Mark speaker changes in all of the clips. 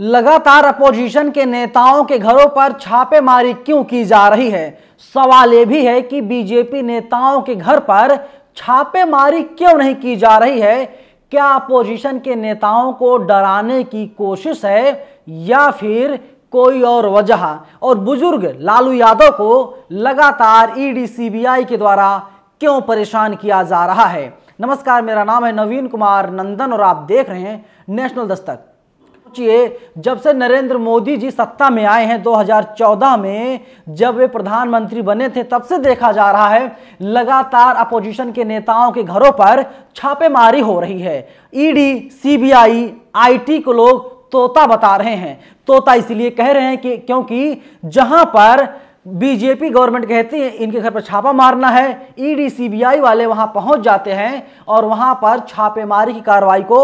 Speaker 1: लगातार अपोजिशन के नेताओं के घरों पर छापेमारी क्यों की जा रही है सवाल यह भी है कि बीजेपी नेताओं के घर पर छापेमारी क्यों नहीं की जा रही है क्या अपोजिशन के नेताओं को डराने की कोशिश है या फिर कोई और वजह और बुजुर्ग लालू यादव को लगातार ईडी सीबीआई के द्वारा क्यों परेशान किया जा रहा है नमस्कार मेरा नाम है नवीन कुमार नंदन और आप देख रहे हैं नेशनल दस्तक सोचिए जब से नरेंद्र मोदी जी सत्ता में आए हैं 2014 में जब वे प्रधानमंत्री बने थे तब से देखा जा रहा है लगातार अपोजिशन के नेताओं के घरों पर छापेमारी हो रही है ईडी सीबीआई आईटी को लोग तोता बता रहे हैं तोता इसलिए कह रहे हैं कि क्योंकि जहां पर बीजेपी गवर्नमेंट कहती है इनके घर पर छापा मारना है ईडी सीबीआई वाले वहां पहुंच जाते हैं और वहां पर छापेमारी की कार्रवाई को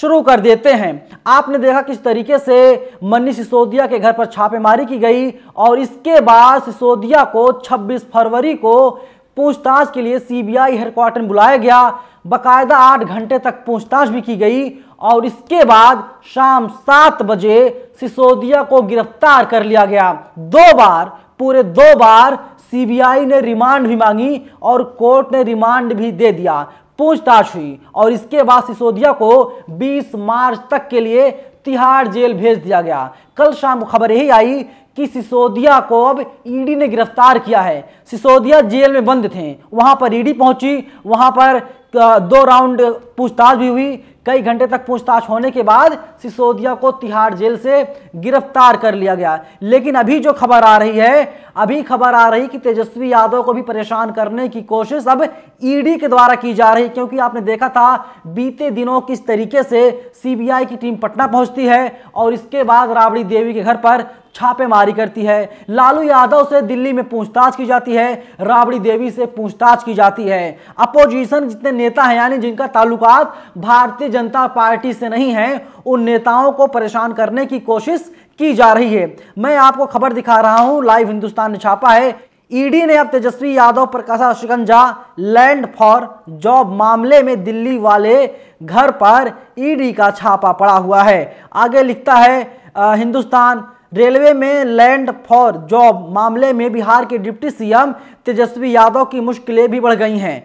Speaker 1: शुरू कर देते हैं आपने देखा किस तरीके से मनीष सिसोदिया के घर पर छापेमारी की गई और इसके बाद सिसोदिया को 26 फरवरी को पूछताछ के लिए सीबीआई हेडक्वार्टर में बुलाया गया बकायदा आठ घंटे तक पूछताछ भी की गई और इसके बाद शाम सात बजे सिसोदिया को गिरफ्तार कर लिया गया दो बार पूरे दो बार सीबीआई ने रिमांड भी मांगी और कोर्ट ने रिमांड भी दे दिया पूछताछ हुई और इसके बाद सिसोदिया को 20 मार्च तक के लिए तिहाड़ जेल भेज दिया गया कल शाम खबर यही आई कि सिसोदिया को अब ईडी e ने गिरफ्तार किया है सिसोदिया जेल में बंद थे वहां पर ईडी e पहुंची वहां पर दो राउंड पूछताछ भी हुई कई घंटे तक पूछताछ होने के बाद सिसोदिया को तिहाड़ जेल से गिरफ्तार कर लिया गया लेकिन अभी जो खबर आ रही है अभी खबर आ रही कि तेजस्वी यादव को भी परेशान करने की कोशिश अब ईडी के द्वारा की जा रही क्योंकि आपने देखा था बीते दिनों किस तरीके से सीबीआई की टीम पटना पहुंचती है और इसके बाद राबड़ी देवी के घर पर छापेमारी करती है लालू यादव से दिल्ली में पूछताछ की जाती है राबड़ी देवी से पूछताछ की जाती है अपोजिशन जितने नेता हैं यानी जिनका ताल्लुकात भारतीय जनता पार्टी से नहीं है उन नेताओं को परेशान करने की कोशिश की जा रही है मैं आपको खबर दिखा रहा हूं लाइव हिंदुस्तान ने छापा है ईडी ने अब तेजस्वी यादव पर कसा शिकंजा लैंड फॉर जॉब मामले में दिल्ली वाले घर पर ईडी का छापा पड़ा हुआ है आगे लिखता है आ, हिंदुस्तान रेलवे में लैंड फॉर जॉब मामले में बिहार के डिप्टी सीएम तेजस्वी यादव की मुश्किलें भी बढ़ गई हैं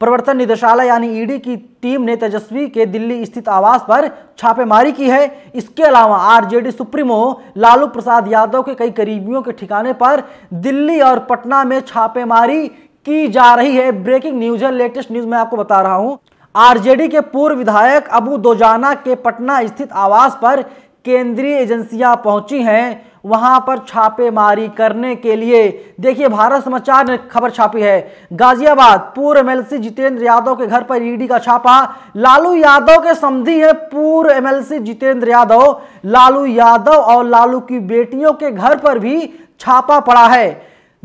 Speaker 1: प्रवर्तन निदेशालय यानी ईडी की टीम ने तेजस्वी के दिल्ली स्थित आवास पर छापेमारी की है इसके अलावा आरजेडी सुप्रीमो लालू प्रसाद यादव के कई करीबियों के ठिकाने पर दिल्ली और पटना में छापेमारी की जा रही है ब्रेकिंग न्यूज है लेटेस्ट न्यूज मैं आपको बता रहा हूँ आरजेडी के पूर्व विधायक अबू दोजाना के पटना स्थित आवास पर केंद्रीय एजेंसियां पहुंची हैं वहां पर छापेमारी करने के लिए देखिए भारत समाचार ने खबर छापी है गाजियाबाद पूर्व एमएलसी जितेंद्र यादव के घर पर ईडी का छापा लालू यादव के समझी है पूर्व एमएलसी जितेंद्र यादव लालू यादव और लालू की बेटियों के घर पर भी छापा पड़ा है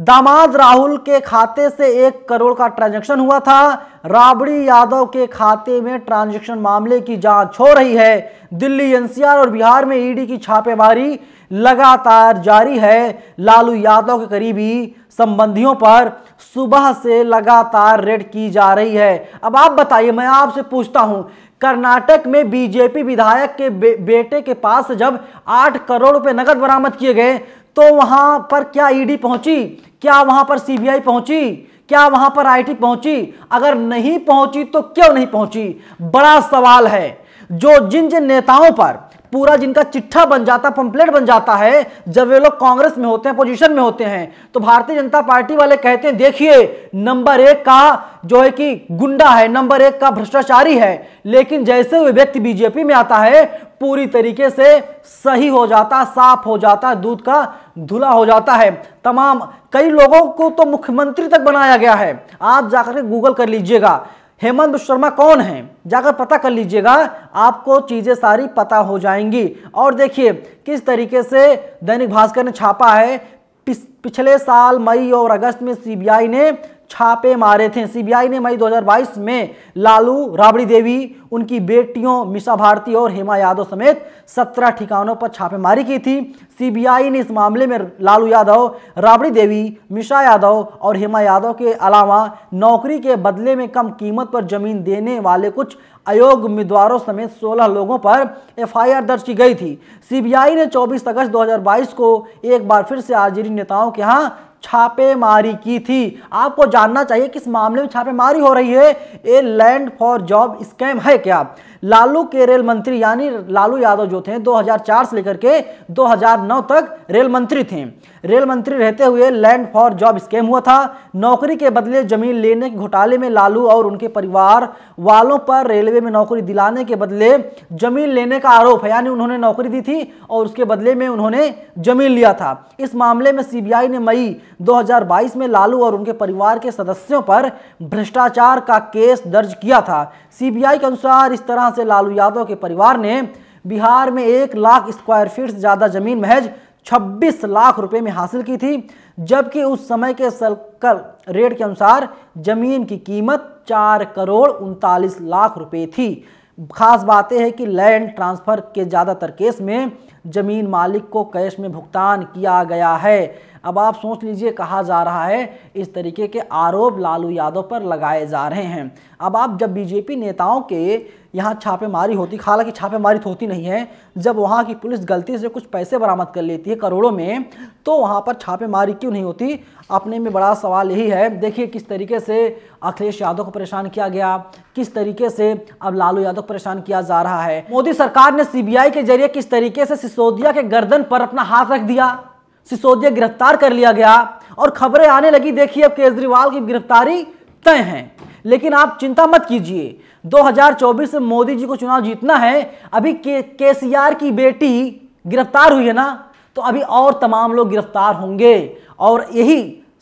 Speaker 1: दामाद राहुल के खाते से एक करोड़ का ट्रांजैक्शन हुआ था राबड़ी यादव के खाते में ट्रांजैक्शन मामले की जांच हो रही है दिल्ली एनसीआर और बिहार में ईडी की छापेमारी लगातार जारी है लालू यादव के करीबी संबंधियों पर सुबह से लगातार रेड की जा रही है अब आप बताइए मैं आपसे पूछता हूं कर्नाटक में बीजेपी विधायक के बे, बेटे के पास जब आठ करोड़ रुपए नकद बरामद किए गए तो वहां पर क्या ईडी e पहुंची क्या वहां पर सीबीआई पहुंची क्या वहां पर आईटी पहुंची अगर नहीं पहुंची तो क्यों नहीं पहुंची बड़ा सवाल है जो जिन जिन नेताओं पर पूरा जिनका चिट्ठा बन जाता पंपलेट बन जाता है जब वे लोग कांग्रेस में होते हैं पोजीशन में होते हैं तो भारतीय जनता पार्टी वाले कहते हैं देखिए नंबर एक का जो है कि गुंडा है नंबर एक का भ्रष्टाचारी है लेकिन जैसे वे व्यक्ति बीजेपी में आता है पूरी तरीके से सही हो जाता साफ हो जाता दूध का धुला हो जाता है तमाम कई लोगों को तो मुख्यमंत्री तक बनाया गया है आप जाकर गूगल कर लीजिएगा हेमंत शर्मा कौन है जाकर पता कर लीजिएगा आपको चीज़ें सारी पता हो जाएंगी और देखिए किस तरीके से दैनिक भास्कर ने छापा है पिछले साल मई और अगस्त में सीबीआई ने छापे मारे थे सीबीआई ने मई 2022 में लालू राबड़ी देवी उनकी बेटियों मिशा भारती और हेमा यादव समेत 17 ठिकानों पर छापेमारी की थी सीबीआई ने इस मामले में लालू यादव राबड़ी देवी मिशा यादव और हेमा यादव के अलावा नौकरी के बदले में कम कीमत पर जमीन देने वाले कुछ अयोग्य उम्मीदवारों समेत 16 लोगों पर एफआईआर दर्ज की गई थी सीबीआई ने 24 अगस्त 2022 को एक बार फिर से आरजेडी नेताओं के यहाँ छापेमारी की थी आपको जानना चाहिए किस मामले में छापेमारी हो रही है ये लैंड फॉर जॉब स्कैम है क्या लालू के रेल मंत्री यानी लालू यादव जो थे 2004 से लेकर के 2009 तक रेल मंत्री थे रेल मंत्री रहते हुए लैंड फॉर जॉब स्कैम हुआ था नौकरी के बदले जमीन लेने के घोटाले में लालू और उनके परिवार वालों पर रेलवे में नौकरी दिलाने के बदले जमीन लेने का आरोप है यानी उन्होंने नौकरी दी थी और उसके बदले में उन्होंने जमीन लिया था इस मामले में सीबीआई ने मई 2022 में लालू और उनके परिवार के सदस्यों पर भ्रष्टाचार का केस दर्ज किया था सीबीआई के अनुसार इस तरह से लालू यादव के परिवार ने बिहार में एक लाख स्क्वायर फीट ज़्यादा जमीन महज 26 लाख रुपए में हासिल की थी जबकि उस समय के सर्कल रेट के अनुसार जमीन की कीमत चार करोड़ उनतालीस लाख रुपए थी खास बात यह है कि लैंड ट्रांसफ़र के ज़्यादातर केस में ज़मीन मालिक को कैश में भुगतान किया गया है अब आप सोच लीजिए कहा जा रहा है इस तरीके के आरोप लालू यादव पर लगाए जा रहे हैं अब आप जब बीजेपी नेताओं के यहाँ छापेमारी होती हालांकि छापेमारी तो होती नहीं है जब वहाँ की पुलिस गलती से कुछ पैसे बरामद कर लेती है करोड़ों में तो वहाँ पर छापेमारी क्यों नहीं होती अपने में बड़ा सवाल यही है देखिए किस तरीके से अखिलेश यादव को परेशान किया गया किस तरीके से अब लालू यादव को परेशान किया जा रहा है मोदी सरकार ने सीबीआई के जरिए किस तरीके से सिसोदिया के गर्दन पर अपना हाथ रख दिया सिसोदिया गिरफ्तार कर लिया गया और खबरें आने लगी देखिए अब केजरीवाल की गिरफ्तारी तय है लेकिन आप चिंता मत कीजिए 2024 में मोदी जी को चुनाव जीतना है अभी के केसीआर की बेटी गिरफ्तार हुई है ना तो अभी और तमाम लोग गिरफ्तार होंगे और यही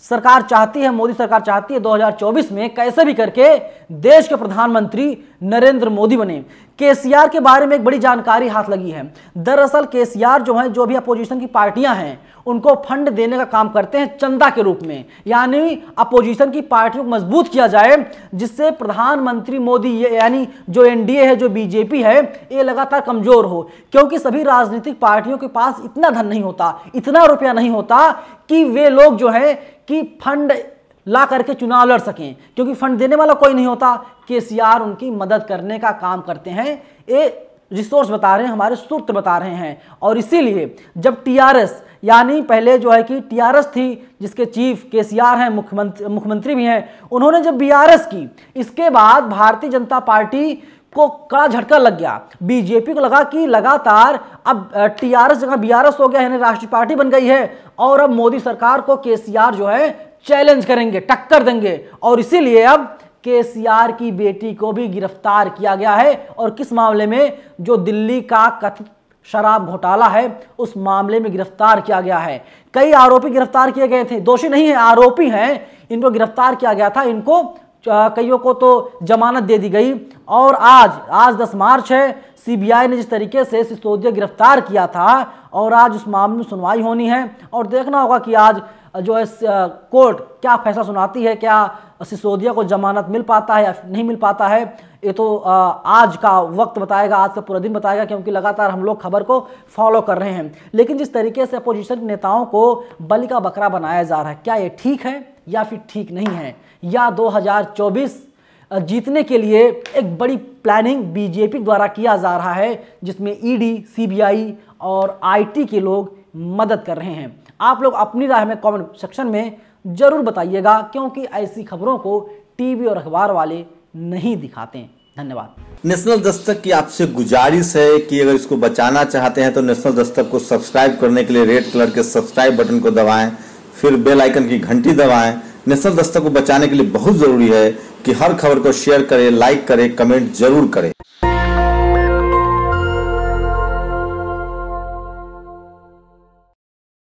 Speaker 1: सरकार चाहती है मोदी सरकार चाहती है 2024 में कैसे भी करके देश के प्रधानमंत्री नरेंद्र मोदी बने केसीआर के बारे में एक बड़ी जानकारी हाथ लगी है दरअसल केसीआर जो है जो भी अपोजिशन की पार्टियां हैं उनको फंड देने का काम करते हैं चंदा के रूप में यानी अपोजिशन की पार्टियों को मजबूत किया जाए जिससे प्रधानमंत्री मोदी यानी जो एनडीए है जो बीजेपी है ये लगातार कमजोर हो क्योंकि सभी राजनीतिक पार्टियों के पास इतना धन नहीं होता इतना रुपया नहीं होता कि वे लोग जो है कि फंड ला करके चुनाव लड़ सकें क्योंकि फंड देने वाला कोई नहीं होता के उनकी मदद करने का काम करते हैं ये रिसोर्स बता रहे हैं हमारे सूत्र बता रहे हैं और इसीलिए जब टीआरएस यानी पहले जो है कि टीआरएस थी जिसके चीफ केसीआर हैं मुख्यमंत्री मुख्यमंत्री भी हैं उन्होंने जब बीआरएस की इसके बाद भारतीय जनता पार्टी को कड़ा झटका लग गया बीजेपी को लगा कि लगातार अब टीआरएस जगह बीआरएस हो गया यानी राष्ट्रीय पार्टी बन गई है और अब मोदी सरकार को केसीआर जो है चैलेंज करेंगे टक्कर देंगे और इसीलिए अब केसीआर की बेटी को भी गिरफ्तार किया गया है और किस मामले में जो दिल्ली का कथित शराब घोटाला है उस मामले में गिरफ्तार किया गया है कई आरोपी गिरफ्तार किए गए थे दोषी नहीं है आरोपी हैं इनको गिरफ्तार किया गया था इनको कईयों को तो जमानत दे दी गई और आज आज 10 मार्च है सीबीआई ने जिस तरीके से सिसोदिया गिरफ्तार किया था और आज उस मामले में सुनवाई होनी है और देखना होगा कि आज जो है कोर्ट क्या फैसला सुनाती है क्या सिसोदिया को जमानत मिल पाता है या नहीं मिल पाता है ये तो आज का वक्त बताएगा आज का पूरा दिन बताएगा क्योंकि लगातार हम लोग खबर को फॉलो कर रहे हैं लेकिन जिस तरीके से अपोजिशन नेताओं को बलि का बकरा बनाया जा रहा है क्या ये ठीक है या फिर ठीक नहीं है या 2024 जीतने के लिए एक बड़ी प्लानिंग बीजेपी द्वारा किया जा रहा है जिसमें ईडी e सीबीआई और आईटी के लोग मदद कर रहे हैं आप लोग अपनी राय में कमेंट सेक्शन में ज़रूर बताइएगा क्योंकि ऐसी खबरों को टीवी और अखबार वाले नहीं दिखाते धन्यवाद नेशनल दस्तक की आपसे गुजारिश है कि अगर इसको बचाना चाहते हैं तो नेशनल दस्तक को सब्सक्राइब करने के लिए रेड कलर के सब्सक्राइब बटन को दबाएं फिर बेल आइकन की घंटी दबाएं नेशनल दस्तक को बचाने के लिए बहुत ज़रूरी है कि हर खबर को शेयर करें लाइक करें कमेंट जरूर करें